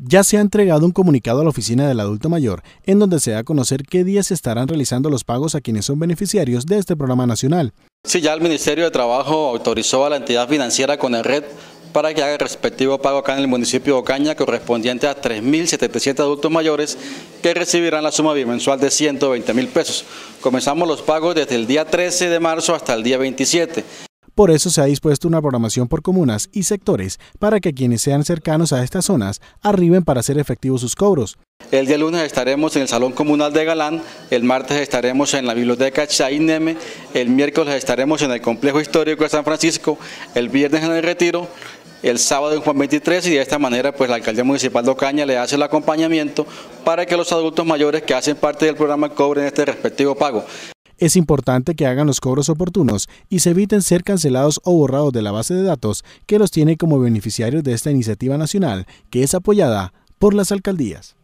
Ya se ha entregado un comunicado a la oficina del adulto mayor, en donde se da a conocer qué días se estarán realizando los pagos a quienes son beneficiarios de este programa nacional. Sí, ya el Ministerio de Trabajo autorizó a la entidad financiera con el red para que haga el respectivo pago acá en el municipio de Ocaña correspondiente a 3.077 adultos mayores que recibirán la suma bimensual de 120 mil pesos. Comenzamos los pagos desde el día 13 de marzo hasta el día 27. Por eso se ha dispuesto una programación por comunas y sectores para que quienes sean cercanos a estas zonas arriben para hacer efectivos sus cobros. El día lunes estaremos en el Salón Comunal de Galán, el martes estaremos en la Biblioteca Chaineme, el miércoles estaremos en el Complejo Histórico de San Francisco, el viernes en el Retiro, el sábado en Juan 23 y de esta manera pues la Alcaldía Municipal de Ocaña le hace el acompañamiento para que los adultos mayores que hacen parte del programa cobren este respectivo pago. Es importante que hagan los cobros oportunos y se eviten ser cancelados o borrados de la base de datos que los tiene como beneficiarios de esta iniciativa nacional, que es apoyada por las alcaldías.